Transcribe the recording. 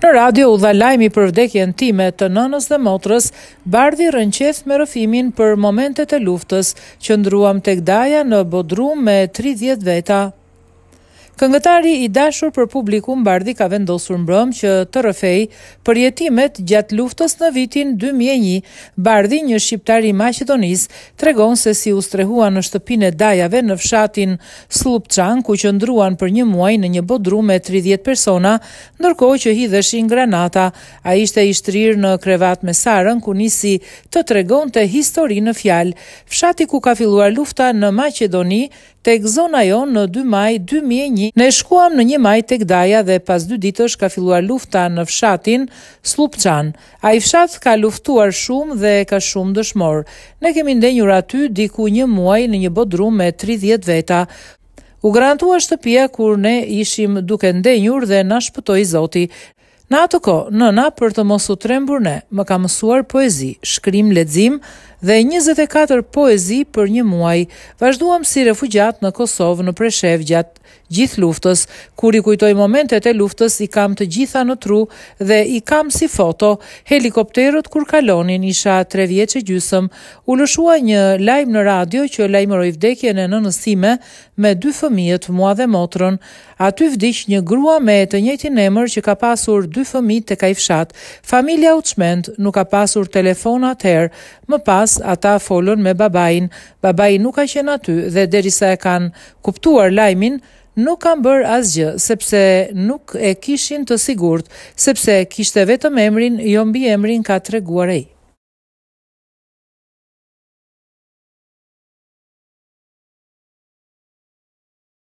Në radio u dha lajmi për vdekjen time të nënës dhe motrës, bardhi rënqeth me rëfimin për momente të luftës që ndruam të gdaja në bodrum me 30 veta. Këngëtari i dashur për publiku Mbardhi ka vendosur mbrëm që të rrëfej përjetimet gjatë luftës në vitin 2001. Bardhi, një shqiptar i Maqedonisë, tregon se si u strehua në shtëpinë e dajave në fshatin Slupçan, ku qëndruan për një muaj në një bodrum me 30 persona, ndërkohë që hidheshin granata. Ai ishte i shtrirë në krevat me sarën ku nisi të tregonte histori në fjalë. Fshati ku ka filluar lufta në Maqedoni tek zona jo në 2 maj 2001 Ne shkuam në një maj tek gdaja dhe pas dy ditësh ka filluar lufta në fshatin Slupçan. Ai fshat ka luftuar shumë dhe ka shumë dëshmor. Ne kemi ndenjur aty diku një muaj në një bodrum me 30 veta. U garantua shtëpia kur ne ishim duke ndenjur dhe na shpëtoi Zoti. Në ato ko, nëna për të mos u trembur ne, më ka mësuar poezi, shkrim, ledzim, dhe 24 poezi për një muaj, vazhduam si refugjat në Kosovë në preshev gjatë gjithë luftës, kur i kujtoj momentet e luftës i kam të gjitha në tru dhe i kam si foto, helikopterët kur kalonin isha tre vjeqe gjysëm, u lëshua një lajmë në radio që lajmëroj vdekje në në nësime me dy fëmijët mua dhe motrën, aty vdish një grua me të njëti nëmër që ka pasur dy fëmijët të ka i fshatë, familja u të nuk ka pasur telefonat herë, më pas pas ata folën me babain, babai nuk ka qenë aty dhe derisa e kanë kuptuar lajmin, nuk kanë bër asgjë sepse nuk e kishin të sigurt, sepse kishte vetëm emrin, jo mbiemrin ka treguar ai.